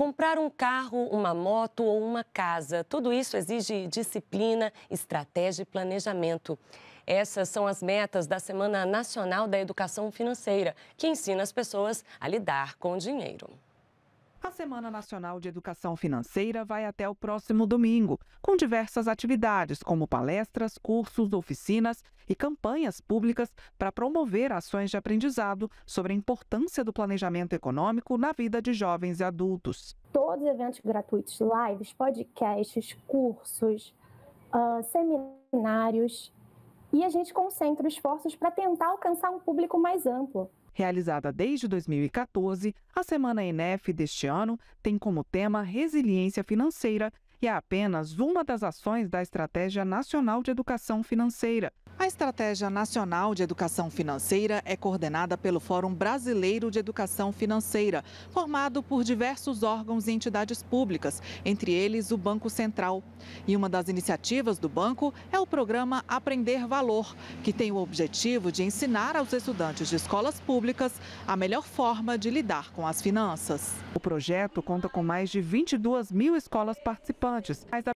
Comprar um carro, uma moto ou uma casa, tudo isso exige disciplina, estratégia e planejamento. Essas são as metas da Semana Nacional da Educação Financeira, que ensina as pessoas a lidar com o dinheiro. A Semana Nacional de Educação Financeira vai até o próximo domingo, com diversas atividades como palestras, cursos, oficinas e campanhas públicas para promover ações de aprendizado sobre a importância do planejamento econômico na vida de jovens e adultos. Todos os eventos gratuitos, lives, podcasts, cursos, uh, seminários, e a gente concentra esforços para tentar alcançar um público mais amplo Realizada desde 2014, a Semana ENEF deste ano tem como tema resiliência financeira e é apenas uma das ações da Estratégia Nacional de Educação Financeira, a Estratégia Nacional de Educação Financeira é coordenada pelo Fórum Brasileiro de Educação Financeira, formado por diversos órgãos e entidades públicas, entre eles o Banco Central. E uma das iniciativas do banco é o programa Aprender Valor, que tem o objetivo de ensinar aos estudantes de escolas públicas a melhor forma de lidar com as finanças. O projeto conta com mais de 22 mil escolas participantes, mas a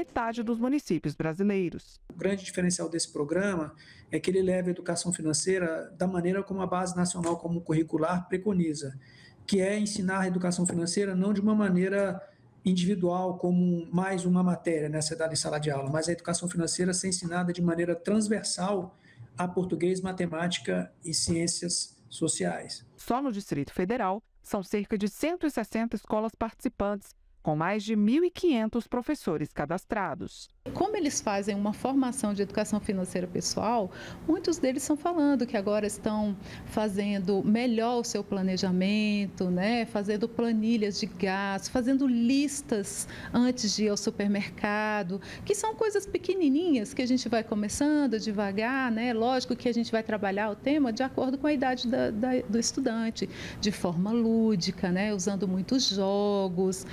metade dos municípios brasileiros. O grande diferencial desse programa é que ele leva a educação financeira da maneira como a Base Nacional como Curricular preconiza, que é ensinar a educação financeira não de uma maneira individual como mais uma matéria nessa né, dada em sala de aula, mas a educação financeira ser ensinada de maneira transversal a português, matemática e ciências sociais. Só no Distrito Federal, são cerca de 160 escolas participantes com mais de 1.500 professores cadastrados. Como eles fazem uma formação de educação financeira pessoal, muitos deles estão falando que agora estão fazendo melhor o seu planejamento, né? fazendo planilhas de gastos, fazendo listas antes de ir ao supermercado, que são coisas pequenininhas que a gente vai começando devagar. Né? Lógico que a gente vai trabalhar o tema de acordo com a idade da, da, do estudante, de forma lúdica, né? usando muitos jogos,